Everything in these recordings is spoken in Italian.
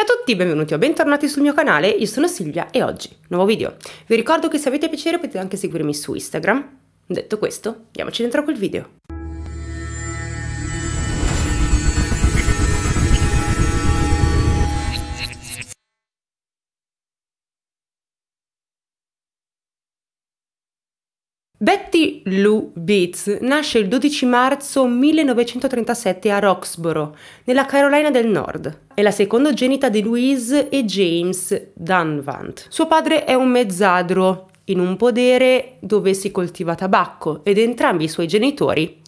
Ciao a tutti, benvenuti o bentornati sul mio canale, io sono Silvia e oggi nuovo video. Vi ricordo che se avete piacere potete anche seguirmi su Instagram. Detto questo, andiamoci dentro col video. Betty Lou Beats nasce il 12 marzo 1937 a Roxboro, nella Carolina del Nord. È la secondogenita di Louise e James Dunvant. Suo padre è un mezzadro in un podere dove si coltiva tabacco ed entrambi i suoi genitori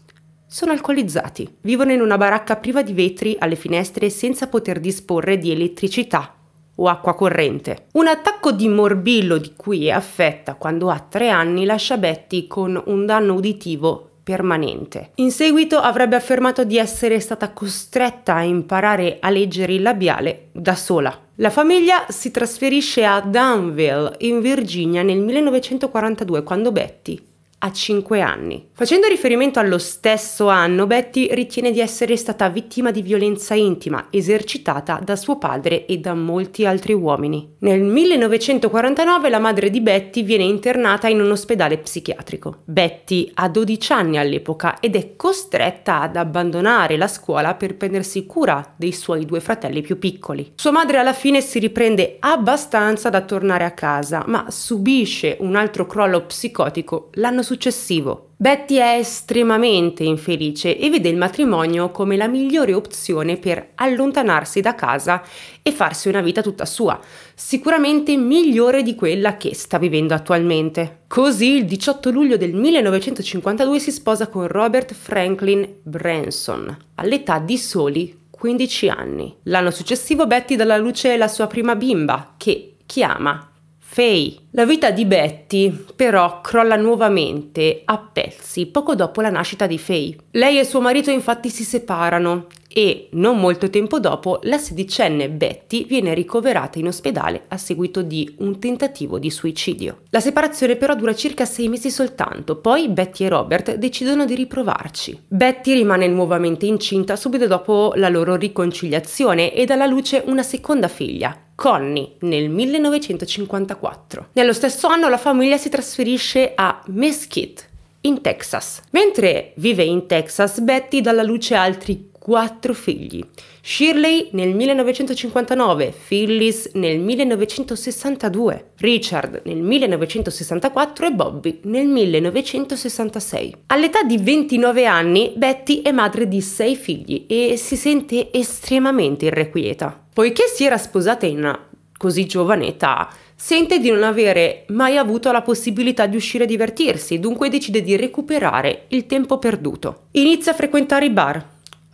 sono alcolizzati. Vivono in una baracca priva di vetri alle finestre senza poter disporre di elettricità o acqua corrente. Un attacco di morbillo di cui è affetta quando ha tre anni lascia Betty con un danno uditivo permanente. In seguito avrebbe affermato di essere stata costretta a imparare a leggere il labiale da sola. La famiglia si trasferisce a Danville, in Virginia, nel 1942, quando Betty a 5 anni. Facendo riferimento allo stesso anno, Betty ritiene di essere stata vittima di violenza intima esercitata da suo padre e da molti altri uomini. Nel 1949 la madre di Betty viene internata in un ospedale psichiatrico. Betty ha 12 anni all'epoca ed è costretta ad abbandonare la scuola per prendersi cura dei suoi due fratelli più piccoli. Sua madre alla fine si riprende abbastanza da tornare a casa, ma subisce un altro crollo psicotico l'anno successivo successivo. Betty è estremamente infelice e vede il matrimonio come la migliore opzione per allontanarsi da casa e farsi una vita tutta sua, sicuramente migliore di quella che sta vivendo attualmente. Così il 18 luglio del 1952 si sposa con Robert Franklin Branson, all'età di soli 15 anni. L'anno successivo Betty dà alla luce la sua prima bimba, che chiama Fei. La vita di Betty però crolla nuovamente a pezzi poco dopo la nascita di Fei. Lei e suo marito infatti si separano e non molto tempo dopo la sedicenne Betty viene ricoverata in ospedale a seguito di un tentativo di suicidio. La separazione però dura circa sei mesi soltanto, poi Betty e Robert decidono di riprovarci. Betty rimane nuovamente incinta subito dopo la loro riconciliazione e dà alla luce una seconda figlia, Connie nel 1954. Nello stesso anno la famiglia si trasferisce a Mesquite, in Texas. Mentre vive in Texas, Betty dà alla luce altri quattro figli. Shirley nel 1959, Phyllis nel 1962, Richard nel 1964 e Bobby nel 1966. All'età di 29 anni Betty è madre di sei figli e si sente estremamente irrequieta. Poiché si era sposata in una così giovane età, sente di non avere mai avuto la possibilità di uscire a divertirsi, dunque decide di recuperare il tempo perduto. Inizia a frequentare i bar,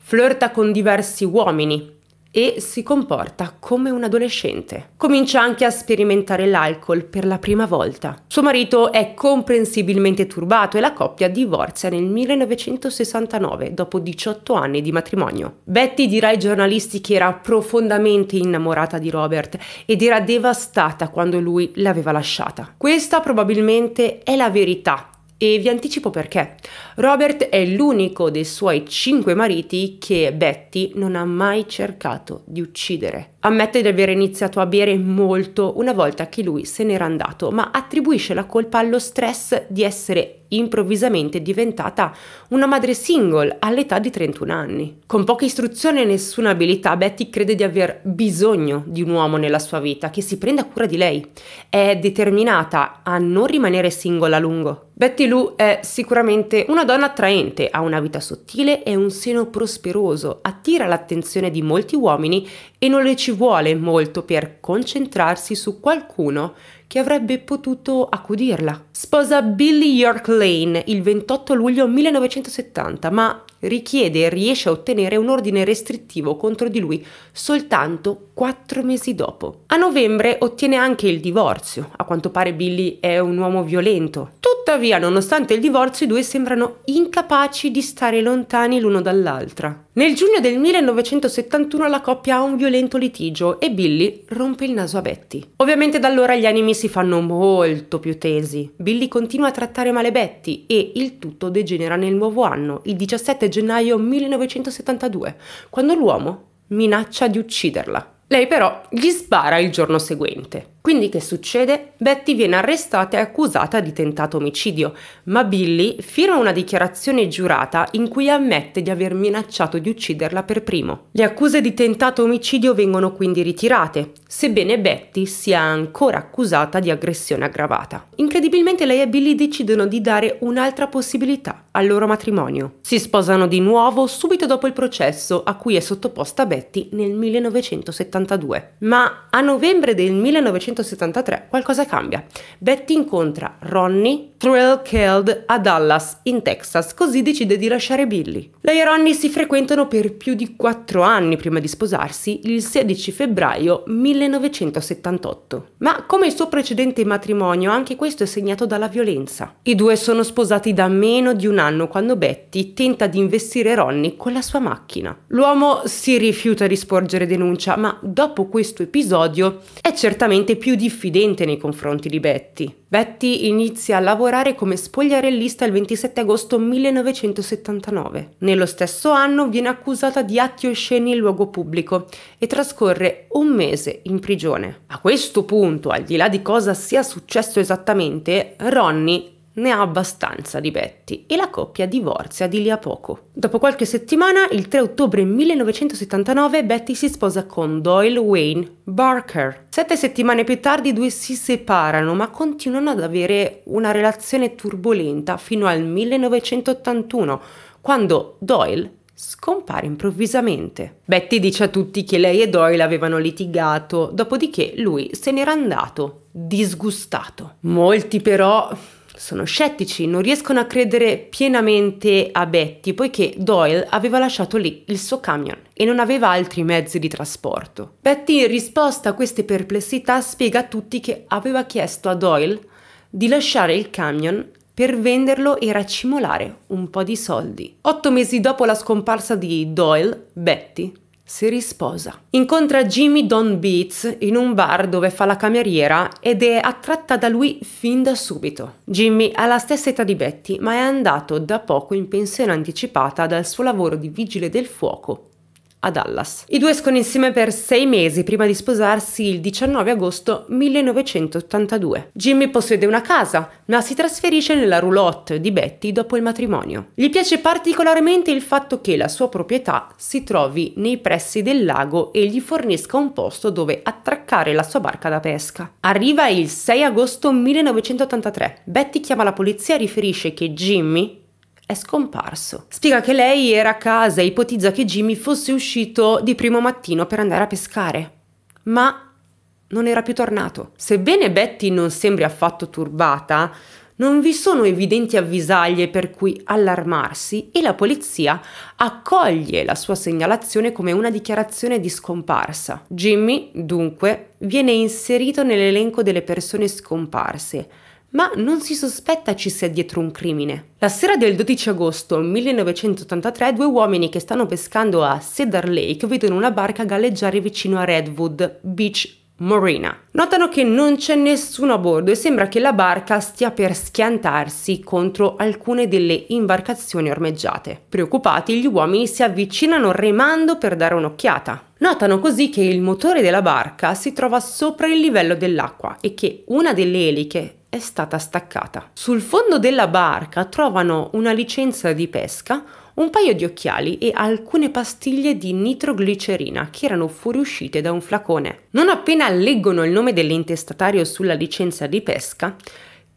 flirta con diversi uomini e si comporta come un adolescente. Comincia anche a sperimentare l'alcol per la prima volta. Suo marito è comprensibilmente turbato e la coppia divorzia nel 1969 dopo 18 anni di matrimonio. Betty dirà ai giornalisti che era profondamente innamorata di Robert ed era devastata quando lui l'aveva lasciata. Questa probabilmente è la verità e vi anticipo perché. Robert è l'unico dei suoi cinque mariti che Betty non ha mai cercato di uccidere. Ammette di aver iniziato a bere molto una volta che lui se n'era andato, ma attribuisce la colpa allo stress di essere improvvisamente diventata una madre single all'età di 31 anni. Con poca istruzione e nessuna abilità, Betty crede di aver bisogno di un uomo nella sua vita che si prenda cura di lei. È determinata a non rimanere single a lungo. Betty Lou è sicuramente una donna attraente, ha una vita sottile e un seno prosperoso, attira l'attenzione di molti uomini e non le ci vuole molto per concentrarsi su qualcuno che avrebbe potuto accudirla. Sposa Billy York Lane il 28 luglio 1970, ma richiede e riesce a ottenere un ordine restrittivo contro di lui soltanto quattro mesi dopo. A novembre ottiene anche il divorzio, a quanto pare Billy è un uomo violento. Tuttavia, nonostante il divorzio, i due sembrano incapaci di stare lontani l'uno dall'altra. Nel giugno del 1971 la coppia ha un violento litigio e Billy rompe il naso a Betty. Ovviamente da allora gli animi si fanno molto più tesi. Billy continua a trattare male Betty e il tutto degenera nel nuovo anno, il 17 7 gennaio 1972, quando l'uomo minaccia di ucciderla. Lei però gli spara il giorno seguente. Quindi che succede? Betty viene arrestata e accusata di tentato omicidio, ma Billy firma una dichiarazione giurata in cui ammette di aver minacciato di ucciderla per primo. Le accuse di tentato omicidio vengono quindi ritirate, sebbene Betty sia ancora accusata di aggressione aggravata. Incredibilmente lei e Billy decidono di dare un'altra possibilità al loro matrimonio. Si sposano di nuovo subito dopo il processo a cui è sottoposta Betty nel 1972. Ma a novembre del 1972 1973 qualcosa cambia. Betty incontra Ronnie, Trail Killed a Dallas, in Texas, così decide di lasciare Billy. Lei e Ronnie si frequentano per più di 4 anni prima di sposarsi, il 16 febbraio 1978. Ma come il suo precedente matrimonio, anche questo è segnato dalla violenza. I due sono sposati da meno di un anno quando Betty tenta di investire Ronnie con la sua macchina. L'uomo si rifiuta di sporgere denuncia, ma dopo questo episodio è certamente più diffidente nei confronti di Betty. Betty inizia a lavorare lavorare come spogliarellista il 27 agosto 1979. Nello stesso anno viene accusata di atti osceni in luogo pubblico e trascorre un mese in prigione. A questo punto, al di là di cosa sia successo esattamente, Ronnie ne ha abbastanza di Betty e la coppia divorzia di lì a poco. Dopo qualche settimana, il 3 ottobre 1979, Betty si sposa con Doyle Wayne Barker. Sette settimane più tardi i due si separano ma continuano ad avere una relazione turbolenta fino al 1981, quando Doyle scompare improvvisamente. Betty dice a tutti che lei e Doyle avevano litigato, dopodiché lui se n'era andato, disgustato. Molti però sono scettici, non riescono a credere pienamente a Betty poiché Doyle aveva lasciato lì il suo camion e non aveva altri mezzi di trasporto. Betty in risposta a queste perplessità spiega a tutti che aveva chiesto a Doyle di lasciare il camion per venderlo e raccimolare un po' di soldi. Otto mesi dopo la scomparsa di Doyle, Betty si risposa. Incontra Jimmy Don Beats in un bar dove fa la cameriera ed è attratta da lui fin da subito. Jimmy ha la stessa età di Betty, ma è andato da poco in pensione anticipata dal suo lavoro di vigile del fuoco a Dallas. I due escono insieme per sei mesi prima di sposarsi il 19 agosto 1982. Jimmy possiede una casa, ma si trasferisce nella roulotte di Betty dopo il matrimonio. Gli piace particolarmente il fatto che la sua proprietà si trovi nei pressi del lago e gli fornisca un posto dove attraccare la sua barca da pesca. Arriva il 6 agosto 1983. Betty chiama la polizia e riferisce che Jimmy è scomparso. Spiega che lei era a casa e ipotizza che Jimmy fosse uscito di primo mattino per andare a pescare. Ma non era più tornato. Sebbene Betty non sembri affatto turbata, non vi sono evidenti avvisaglie per cui allarmarsi e la polizia accoglie la sua segnalazione come una dichiarazione di scomparsa. Jimmy, dunque, viene inserito nell'elenco delle persone scomparse ma non si sospetta ci sia dietro un crimine. La sera del 12 agosto 1983 due uomini che stanno pescando a Cedar Lake vedono una barca galleggiare vicino a Redwood Beach Marina. Notano che non c'è nessuno a bordo e sembra che la barca stia per schiantarsi contro alcune delle imbarcazioni ormeggiate. Preoccupati, gli uomini si avvicinano remando per dare un'occhiata. Notano così che il motore della barca si trova sopra il livello dell'acqua e che una delle eliche è stata staccata. Sul fondo della barca trovano una licenza di pesca, un paio di occhiali e alcune pastiglie di nitroglicerina che erano fuoriuscite da un flacone. Non appena leggono il nome dell'intestatario sulla licenza di pesca,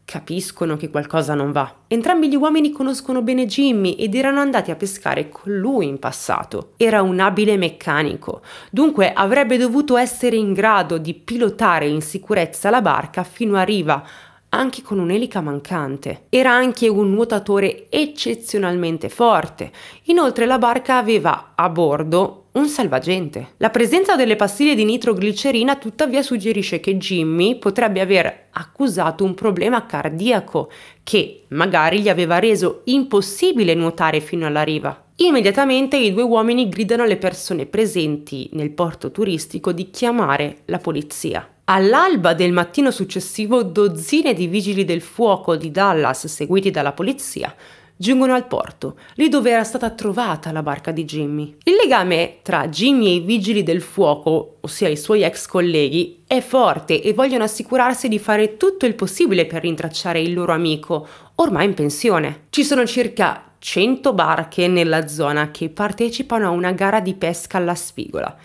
capiscono che qualcosa non va. Entrambi gli uomini conoscono bene Jimmy ed erano andati a pescare con lui in passato. Era un abile meccanico, dunque avrebbe dovuto essere in grado di pilotare in sicurezza la barca fino a riva, anche con un'elica mancante. Era anche un nuotatore eccezionalmente forte. Inoltre la barca aveva a bordo un salvagente. La presenza delle pastiglie di nitroglicerina tuttavia suggerisce che Jimmy potrebbe aver accusato un problema cardiaco che magari gli aveva reso impossibile nuotare fino alla riva. Immediatamente i due uomini gridano alle persone presenti nel porto turistico di chiamare la polizia. All'alba del mattino successivo dozzine di vigili del fuoco di Dallas, seguiti dalla polizia, giungono al porto, lì dove era stata trovata la barca di Jimmy. Il legame tra Jimmy e i vigili del fuoco, ossia i suoi ex colleghi, è forte e vogliono assicurarsi di fare tutto il possibile per rintracciare il loro amico, ormai in pensione. Ci sono circa 100 barche nella zona che partecipano a una gara di pesca alla spigola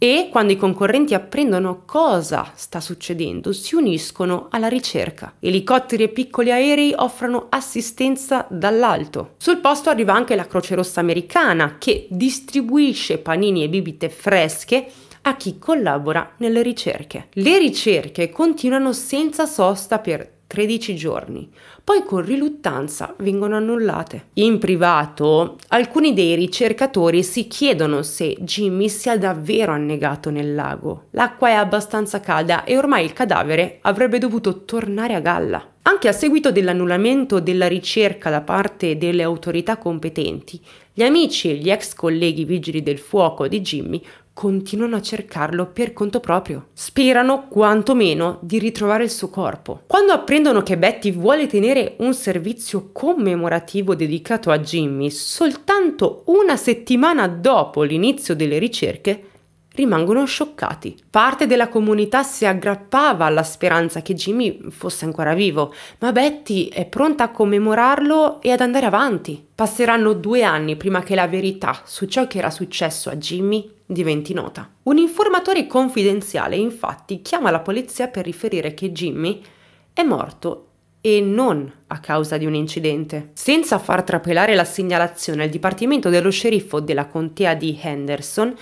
e quando i concorrenti apprendono cosa sta succedendo si uniscono alla ricerca. Elicotteri e piccoli aerei offrono assistenza dall'alto. Sul posto arriva anche la Croce Rossa americana che distribuisce panini e bibite fresche a chi collabora nelle ricerche. Le ricerche continuano senza sosta per 13 giorni, poi con riluttanza vengono annullate. In privato, alcuni dei ricercatori si chiedono se Jimmy sia davvero annegato nel lago. L'acqua è abbastanza calda e ormai il cadavere avrebbe dovuto tornare a galla. Anche a seguito dell'annullamento della ricerca da parte delle autorità competenti, gli amici e gli ex colleghi vigili del fuoco di Jimmy continuano a cercarlo per conto proprio. Sperano quantomeno di ritrovare il suo corpo. Quando apprendono che Betty vuole tenere un servizio commemorativo dedicato a Jimmy soltanto una settimana dopo l'inizio delle ricerche, rimangono scioccati. Parte della comunità si aggrappava alla speranza che Jimmy fosse ancora vivo, ma Betty è pronta a commemorarlo e ad andare avanti. Passeranno due anni prima che la verità su ciò che era successo a Jimmy diventi nota. Un informatore confidenziale infatti chiama la polizia per riferire che Jimmy è morto e non a causa di un incidente. Senza far trapelare la segnalazione il dipartimento dello sceriffo della contea di Henderson,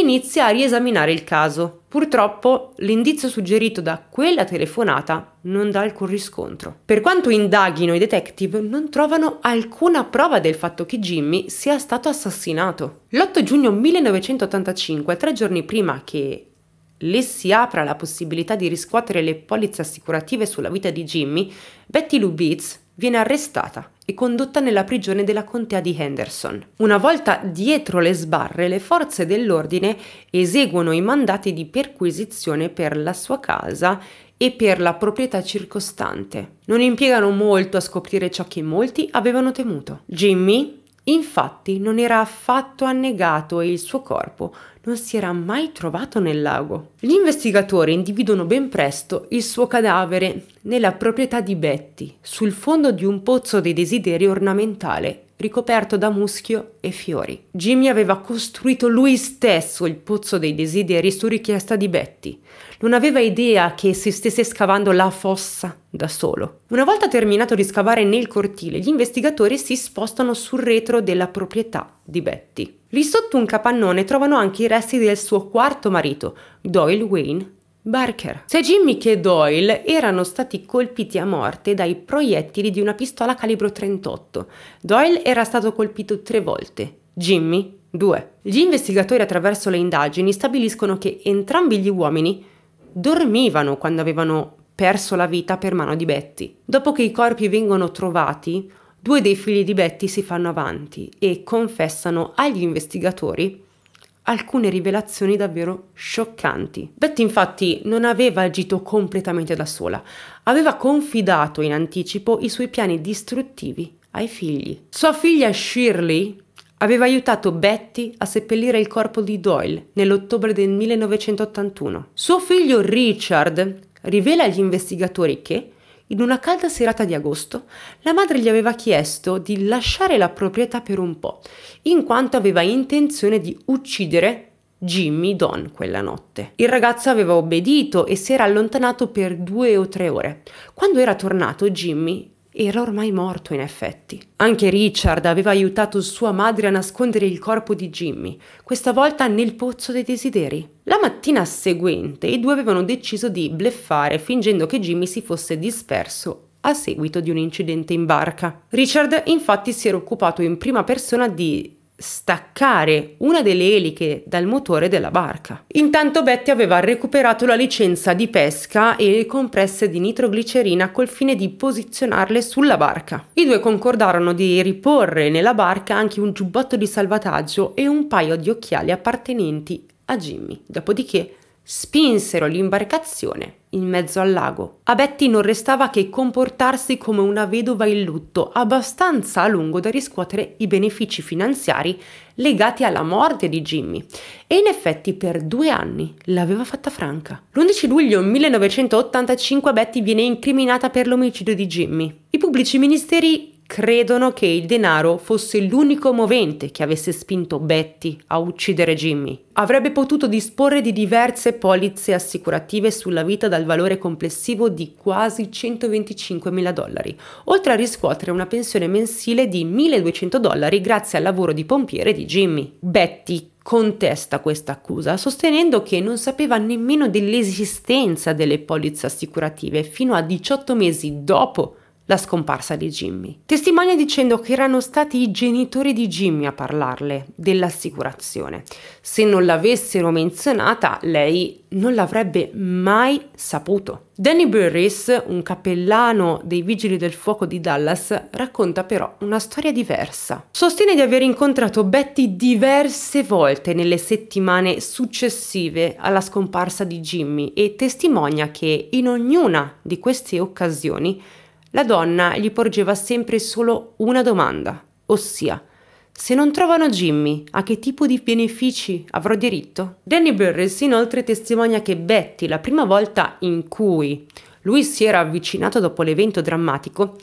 inizia a riesaminare il caso. Purtroppo l'indizio suggerito da quella telefonata non dà alcun riscontro. Per quanto indaghino i detective, non trovano alcuna prova del fatto che Jimmy sia stato assassinato. L'8 giugno 1985, tre giorni prima che le si apra la possibilità di riscuotere le polizze assicurative sulla vita di Jimmy, Betty Lubitz viene arrestata e condotta nella prigione della contea di Henderson. Una volta dietro le sbarre, le forze dell'ordine eseguono i mandati di perquisizione per la sua casa e per la proprietà circostante. Non impiegano molto a scoprire ciò che molti avevano temuto. Jimmy, infatti, non era affatto annegato e il suo corpo non si era mai trovato nel lago. Gli investigatori individuano ben presto il suo cadavere nella proprietà di Betty, sul fondo di un pozzo dei desideri ornamentale ricoperto da muschio e fiori. Jimmy aveva costruito lui stesso il pozzo dei desideri su richiesta di Betty. Non aveva idea che si stesse scavando la fossa da solo. Una volta terminato di scavare nel cortile, gli investigatori si spostano sul retro della proprietà di Betty. Lì sotto un capannone trovano anche i resti del suo quarto marito, Doyle Wayne Barker. Sia Jimmy che Doyle erano stati colpiti a morte dai proiettili di una pistola calibro 38. Doyle era stato colpito tre volte, Jimmy due. Gli investigatori attraverso le indagini stabiliscono che entrambi gli uomini dormivano quando avevano perso la vita per mano di Betty. Dopo che i corpi vengono trovati, due dei figli di Betty si fanno avanti e confessano agli investigatori alcune rivelazioni davvero scioccanti. Betty infatti non aveva agito completamente da sola, aveva confidato in anticipo i suoi piani distruttivi ai figli. Sua figlia Shirley aveva aiutato Betty a seppellire il corpo di Doyle nell'ottobre del 1981. Suo figlio Richard rivela agli investigatori che in una calda serata di agosto, la madre gli aveva chiesto di lasciare la proprietà per un po', in quanto aveva intenzione di uccidere Jimmy Don quella notte. Il ragazzo aveva obbedito e si era allontanato per due o tre ore. Quando era tornato, Jimmy era ormai morto in effetti. Anche Richard aveva aiutato sua madre a nascondere il corpo di Jimmy, questa volta nel pozzo dei desideri. La mattina seguente i due avevano deciso di bleffare fingendo che Jimmy si fosse disperso a seguito di un incidente in barca. Richard infatti si era occupato in prima persona di staccare una delle eliche dal motore della barca. Intanto Betty aveva recuperato la licenza di pesca e le compresse di nitroglicerina col fine di posizionarle sulla barca. I due concordarono di riporre nella barca anche un giubbotto di salvataggio e un paio di occhiali appartenenti a Jimmy. Dopodiché spinsero l'imbarcazione in mezzo al lago. A Betty non restava che comportarsi come una vedova in lutto, abbastanza a lungo da riscuotere i benefici finanziari legati alla morte di Jimmy. E in effetti per due anni l'aveva fatta franca. L'11 luglio 1985 Betty viene incriminata per l'omicidio di Jimmy. I pubblici ministeri credono che il denaro fosse l'unico movente che avesse spinto Betty a uccidere Jimmy. Avrebbe potuto disporre di diverse polizze assicurative sulla vita dal valore complessivo di quasi 125 mila dollari, oltre a riscuotere una pensione mensile di 1200 dollari grazie al lavoro di pompiere di Jimmy. Betty contesta questa accusa sostenendo che non sapeva nemmeno dell'esistenza delle polizze assicurative fino a 18 mesi dopo la scomparsa di Jimmy. Testimonia dicendo che erano stati i genitori di Jimmy a parlarle dell'assicurazione. Se non l'avessero menzionata, lei non l'avrebbe mai saputo. Danny Burris, un cappellano dei Vigili del Fuoco di Dallas, racconta però una storia diversa. Sostiene di aver incontrato Betty diverse volte nelle settimane successive alla scomparsa di Jimmy e testimonia che in ognuna di queste occasioni la donna gli porgeva sempre solo una domanda, ossia se non trovano Jimmy, a che tipo di benefici avrò diritto? Danny Burris inoltre testimonia che Betty, la prima volta in cui lui si era avvicinato dopo l'evento drammatico,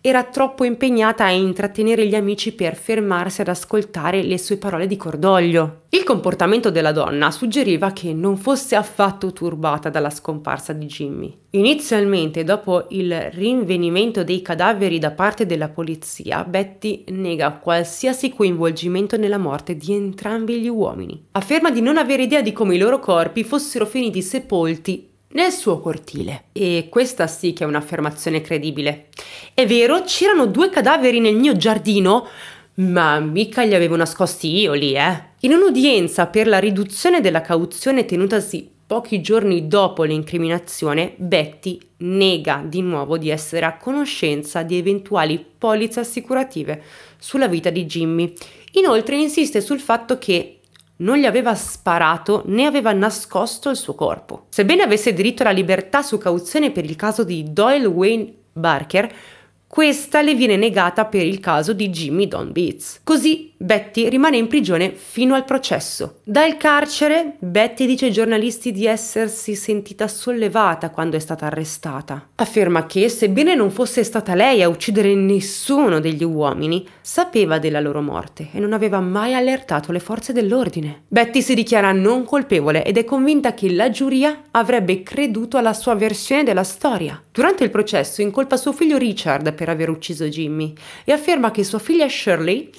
era troppo impegnata a intrattenere gli amici per fermarsi ad ascoltare le sue parole di cordoglio. Il comportamento della donna suggeriva che non fosse affatto turbata dalla scomparsa di Jimmy. Inizialmente, dopo il rinvenimento dei cadaveri da parte della polizia, Betty nega qualsiasi coinvolgimento nella morte di entrambi gli uomini. Afferma di non avere idea di come i loro corpi fossero finiti sepolti nel suo cortile. E questa sì che è un'affermazione credibile. È vero, c'erano due cadaveri nel mio giardino, ma mica li avevo nascosti io lì, eh. In un'udienza per la riduzione della cauzione tenutasi pochi giorni dopo l'incriminazione, Betty nega di nuovo di essere a conoscenza di eventuali polizze assicurative sulla vita di Jimmy. Inoltre insiste sul fatto che non gli aveva sparato né aveva nascosto il suo corpo. Sebbene avesse diritto alla libertà su cauzione per il caso di Doyle Wayne Barker, questa le viene negata per il caso di Jimmy Don Beats. Così Betty rimane in prigione fino al processo. Dal carcere, Betty dice ai giornalisti di essersi sentita sollevata quando è stata arrestata. Afferma che, sebbene non fosse stata lei a uccidere nessuno degli uomini, sapeva della loro morte e non aveva mai allertato le forze dell'ordine. Betty si dichiara non colpevole ed è convinta che la giuria avrebbe creduto alla sua versione della storia. Durante il processo incolpa suo figlio Richard per aver ucciso Jimmy e afferma che sua figlia Shirley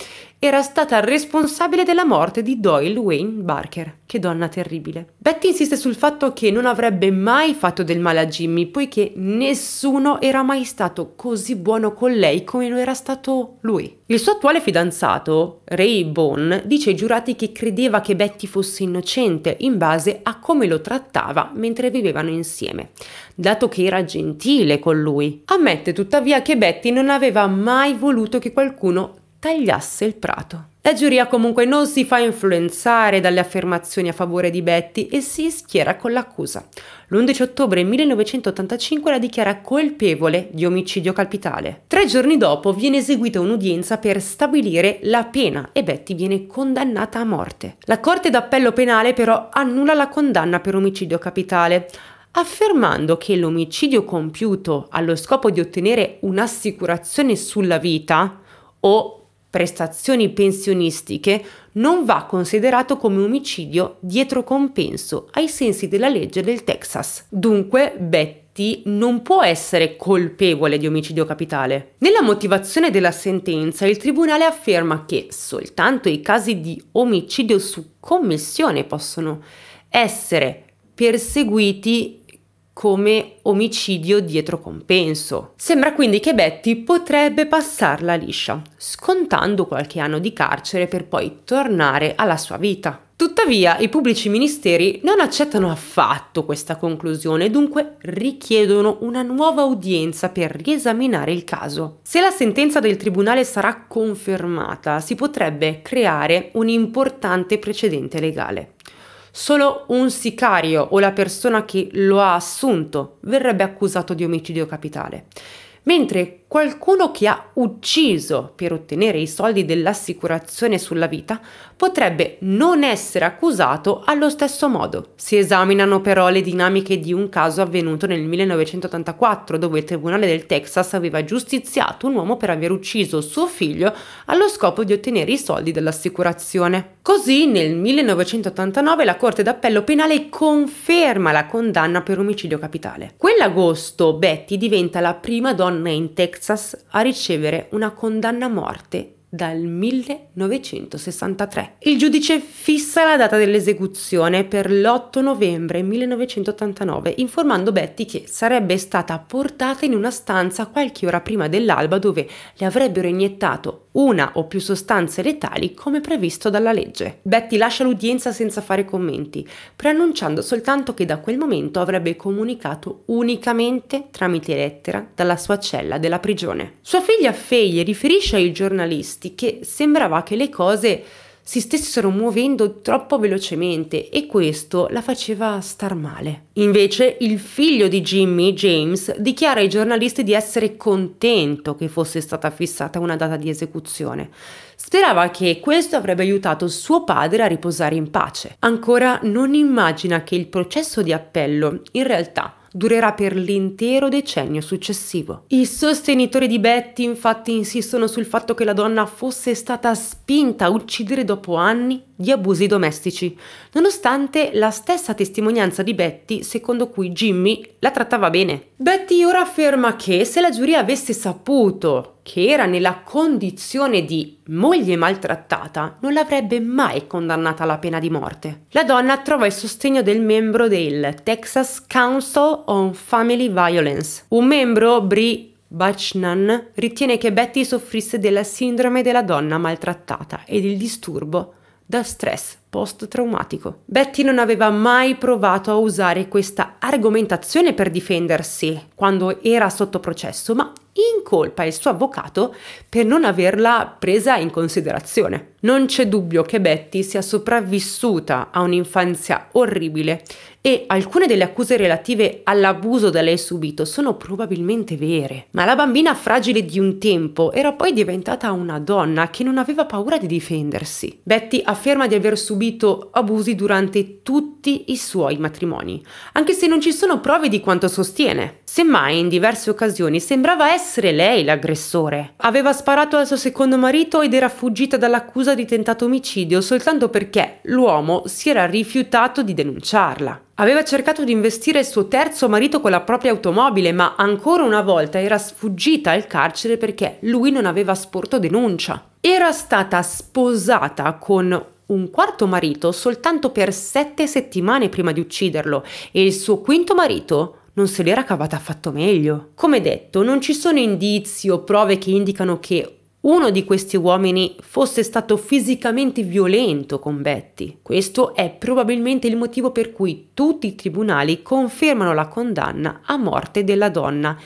era stata responsabile della morte di Doyle Wayne Barker. Che donna terribile. Betty insiste sul fatto che non avrebbe mai fatto del male a Jimmy, poiché nessuno era mai stato così buono con lei come lo era stato lui. Il suo attuale fidanzato, Ray Bone, dice ai giurati che credeva che Betty fosse innocente in base a come lo trattava mentre vivevano insieme, dato che era gentile con lui. Ammette tuttavia che Betty non aveva mai voluto che qualcuno tagliasse il prato. La giuria comunque non si fa influenzare dalle affermazioni a favore di Betty e si schiera con l'accusa. L'11 ottobre 1985 la dichiara colpevole di omicidio capitale. Tre giorni dopo viene eseguita un'udienza per stabilire la pena e Betty viene condannata a morte. La Corte d'Appello Penale però annulla la condanna per omicidio capitale affermando che l'omicidio compiuto allo scopo di ottenere un'assicurazione sulla vita o prestazioni pensionistiche non va considerato come omicidio dietro compenso ai sensi della legge del Texas. Dunque, Betty non può essere colpevole di omicidio capitale. Nella motivazione della sentenza il tribunale afferma che soltanto i casi di omicidio su commissione possono essere perseguiti come omicidio dietro compenso. Sembra quindi che Betty potrebbe passarla liscia, scontando qualche anno di carcere per poi tornare alla sua vita. Tuttavia i pubblici ministeri non accettano affatto questa conclusione e dunque richiedono una nuova udienza per riesaminare il caso. Se la sentenza del tribunale sarà confermata si potrebbe creare un importante precedente legale. Solo un sicario o la persona che lo ha assunto verrebbe accusato di omicidio capitale. Mentre qualcuno che ha ucciso per ottenere i soldi dell'assicurazione sulla vita potrebbe non essere accusato allo stesso modo. Si esaminano però le dinamiche di un caso avvenuto nel 1984 dove il Tribunale del Texas aveva giustiziato un uomo per aver ucciso suo figlio allo scopo di ottenere i soldi dell'assicurazione. Così nel 1989 la Corte d'Appello Penale conferma la condanna per omicidio capitale. Quell'agosto Betty diventa la prima donna in Texas Texas a ricevere una condanna a morte dal 1963. Il giudice fissa la data dell'esecuzione per l'8 novembre 1989, informando Betty che sarebbe stata portata in una stanza qualche ora prima dell'alba dove le avrebbero iniettato una o più sostanze letali come previsto dalla legge. Betty lascia l'udienza senza fare commenti, preannunciando soltanto che da quel momento avrebbe comunicato unicamente tramite lettera dalla sua cella della prigione. Sua figlia Faye riferisce ai giornalisti giornalisti che sembrava che le cose si stessero muovendo troppo velocemente e questo la faceva star male. Invece il figlio di Jimmy, James, dichiara ai giornalisti di essere contento che fosse stata fissata una data di esecuzione. Sperava che questo avrebbe aiutato suo padre a riposare in pace. Ancora non immagina che il processo di appello in realtà durerà per l'intero decennio successivo. I sostenitori di Betty infatti insistono sul fatto che la donna fosse stata spinta a uccidere dopo anni di abusi domestici, nonostante la stessa testimonianza di Betty secondo cui Jimmy la trattava bene. Betty ora afferma che se la giuria avesse saputo che era nella condizione di moglie maltrattata, non l'avrebbe mai condannata alla pena di morte. La donna trova il sostegno del membro del Texas Council on Family Violence, un membro Bri Bachnan ritiene che Betty soffrisse della sindrome della donna maltrattata e del disturbo da stress post-traumatico. Betty non aveva mai provato a usare questa argomentazione per difendersi quando era sotto processo, ma incolpa il suo avvocato per non averla presa in considerazione. Non c'è dubbio che Betty sia sopravvissuta a un'infanzia orribile e alcune delle accuse relative all'abuso da lei subito sono probabilmente vere. Ma la bambina fragile di un tempo era poi diventata una donna che non aveva paura di difendersi. Betty afferma di aver subito abusi durante tutti i suoi matrimoni, anche se non ci sono prove di quanto sostiene. Semmai in diverse occasioni sembrava essere lei l'aggressore. Aveva sparato al suo secondo marito ed era fuggita dall'accusa di tentato omicidio soltanto perché l'uomo si era rifiutato di denunciarla. Aveva cercato di investire il suo terzo marito con la propria automobile, ma ancora una volta era sfuggita al carcere perché lui non aveva sporto denuncia. Era stata sposata con un quarto marito soltanto per sette settimane prima di ucciderlo e il suo quinto marito non se l'era cavata affatto meglio. Come detto, non ci sono indizi o prove che indicano che uno di questi uomini fosse stato fisicamente violento con Betty. Questo è probabilmente il motivo per cui tutti i tribunali confermano la condanna a morte della donna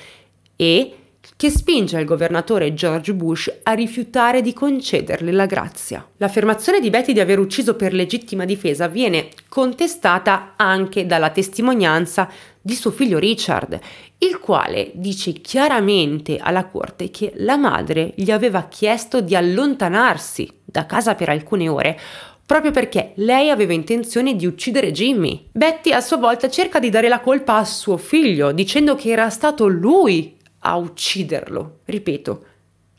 e che spinge il governatore George Bush a rifiutare di concederle la grazia. L'affermazione di Betty di aver ucciso per legittima difesa viene contestata anche dalla testimonianza di suo figlio Richard, il quale dice chiaramente alla corte che la madre gli aveva chiesto di allontanarsi da casa per alcune ore proprio perché lei aveva intenzione di uccidere Jimmy. Betty a sua volta cerca di dare la colpa a suo figlio, dicendo che era stato lui a ucciderlo. Ripeto,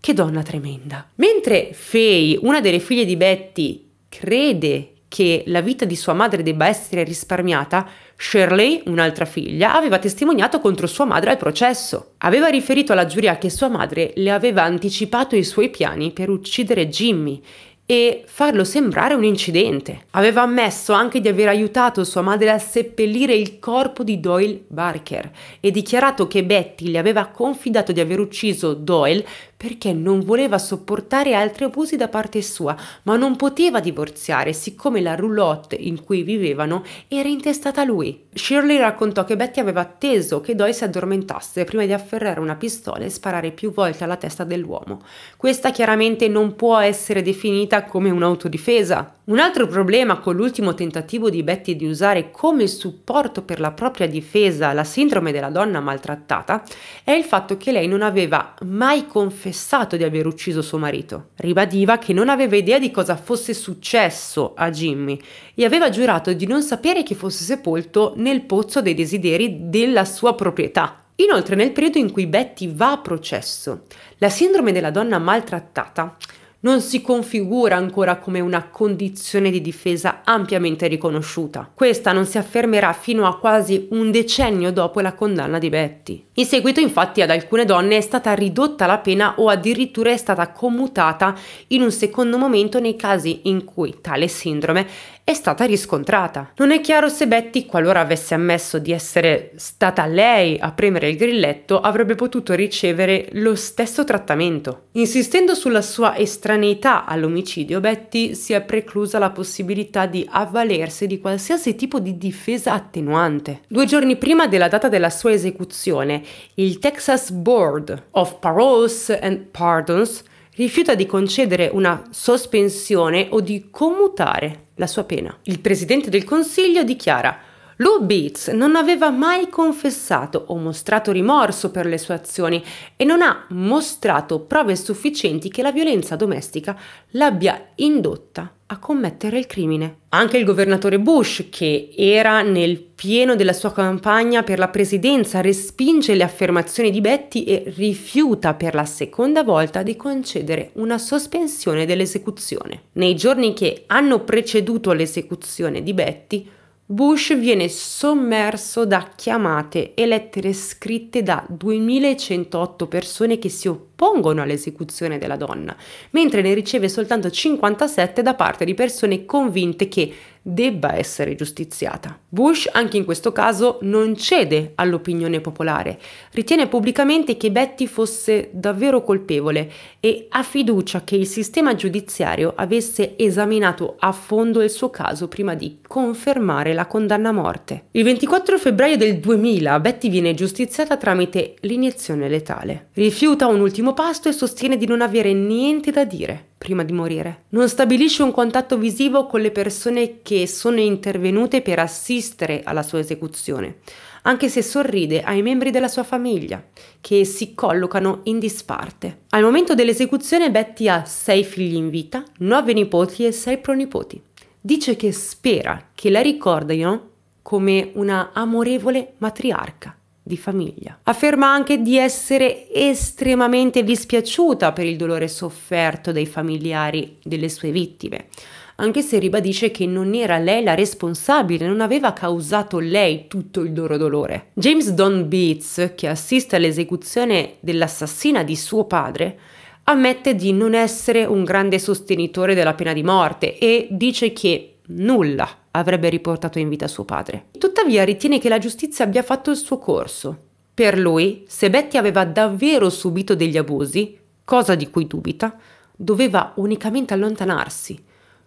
che donna tremenda. Mentre Faye, una delle figlie di Betty, crede che la vita di sua madre debba essere risparmiata, Shirley, un'altra figlia, aveva testimoniato contro sua madre al processo. Aveva riferito alla giuria che sua madre le aveva anticipato i suoi piani per uccidere Jimmy e farlo sembrare un incidente. Aveva ammesso anche di aver aiutato sua madre a seppellire il corpo di Doyle Barker e dichiarato che Betty le aveva confidato di aver ucciso Doyle perché non voleva sopportare altri abusi da parte sua, ma non poteva divorziare siccome la roulotte in cui vivevano era intestata a lui. Shirley raccontò che Betty aveva atteso che Doyle si addormentasse prima di afferrare una pistola e sparare più volte alla testa dell'uomo. Questa chiaramente non può essere definita come un'autodifesa. Un altro problema con l'ultimo tentativo di Betty di usare come supporto per la propria difesa la sindrome della donna maltrattata è il fatto che lei non aveva mai confessato confessato di aver ucciso suo marito. Ribadiva che non aveva idea di cosa fosse successo a Jimmy e aveva giurato di non sapere che fosse sepolto nel pozzo dei desideri della sua proprietà, Inoltre, nel periodo in cui Betty va a processo, la sindrome della donna maltrattata non si configura ancora come una condizione di difesa ampiamente riconosciuta. Questa non si affermerà fino a quasi un decennio dopo la condanna di Betty. In seguito infatti ad alcune donne è stata ridotta la pena o addirittura è stata commutata in un secondo momento nei casi in cui tale sindrome è stata riscontrata. Non è chiaro se Betty, qualora avesse ammesso di essere stata lei a premere il grilletto, avrebbe potuto ricevere lo stesso trattamento. Insistendo sulla sua estraneità all'omicidio, Betty si è preclusa la possibilità di avvalersi di qualsiasi tipo di difesa attenuante. Due giorni prima della data della sua esecuzione, il Texas Board of Paroles and Pardons rifiuta di concedere una sospensione o di commutare la sua pena. Il Presidente del Consiglio dichiara Lou Beats non aveva mai confessato o mostrato rimorso per le sue azioni e non ha mostrato prove sufficienti che la violenza domestica l'abbia indotta a commettere il crimine. Anche il governatore Bush, che era nel pieno della sua campagna per la presidenza, respinge le affermazioni di Betty e rifiuta per la seconda volta di concedere una sospensione dell'esecuzione. Nei giorni che hanno preceduto l'esecuzione di Betty, Bush viene sommerso da chiamate e lettere scritte da 2108 persone che si oppongono all'esecuzione della donna, mentre ne riceve soltanto 57 da parte di persone convinte che debba essere giustiziata. Bush anche in questo caso non cede all'opinione popolare, ritiene pubblicamente che Betty fosse davvero colpevole e ha fiducia che il sistema giudiziario avesse esaminato a fondo il suo caso prima di confermare la condanna a morte. Il 24 febbraio del 2000 Betty viene giustiziata tramite l'iniezione letale. Rifiuta un ultimo pasto e sostiene di non avere niente da dire prima di morire. Non stabilisce un contatto visivo con le persone che sono intervenute per assistere alla sua esecuzione, anche se sorride ai membri della sua famiglia, che si collocano in disparte. Al momento dell'esecuzione Betty ha sei figli in vita, nove nipoti e sei pronipoti. Dice che spera che la ricordino come una amorevole matriarca di famiglia. Afferma anche di essere estremamente dispiaciuta per il dolore sofferto dai familiari delle sue vittime, anche se ribadisce che non era lei la responsabile, non aveva causato lei tutto il loro dolore. James Don Beats, che assiste all'esecuzione dell'assassina di suo padre, ammette di non essere un grande sostenitore della pena di morte e dice che nulla avrebbe riportato in vita suo padre. Tuttavia ritiene che la giustizia abbia fatto il suo corso. Per lui, se Betty aveva davvero subito degli abusi, cosa di cui dubita, doveva unicamente allontanarsi.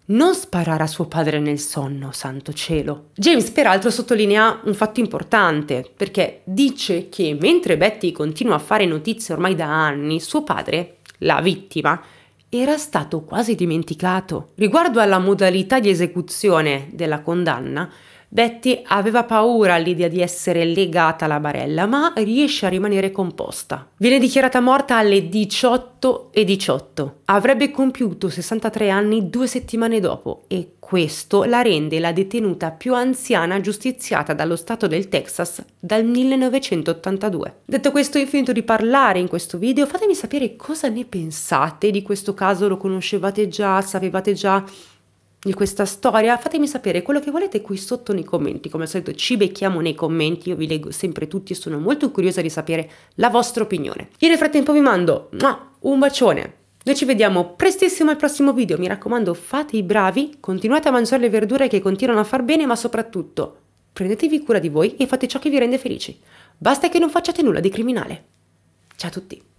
Non sparare a suo padre nel sonno, santo cielo. James peraltro sottolinea un fatto importante, perché dice che mentre Betty continua a fare notizie ormai da anni, suo padre, la vittima, era stato quasi dimenticato. Riguardo alla modalità di esecuzione della condanna, Betty aveva paura all'idea di essere legata alla barella, ma riesce a rimanere composta. Viene dichiarata morta alle 18 e 18. Avrebbe compiuto 63 anni due settimane dopo e questo la rende la detenuta più anziana giustiziata dallo Stato del Texas dal 1982. Detto questo, io ho finito di parlare in questo video, fatemi sapere cosa ne pensate di questo caso, lo conoscevate già, sapevate già di questa storia, fatemi sapere quello che volete qui sotto nei commenti. Come al solito ci becchiamo nei commenti, io vi leggo sempre tutti e sono molto curiosa di sapere la vostra opinione. Io nel frattempo vi mando un bacione. Noi ci vediamo prestissimo al prossimo video, mi raccomando fate i bravi, continuate a mangiare le verdure che continuano a far bene, ma soprattutto prendetevi cura di voi e fate ciò che vi rende felici. Basta che non facciate nulla di criminale. Ciao a tutti!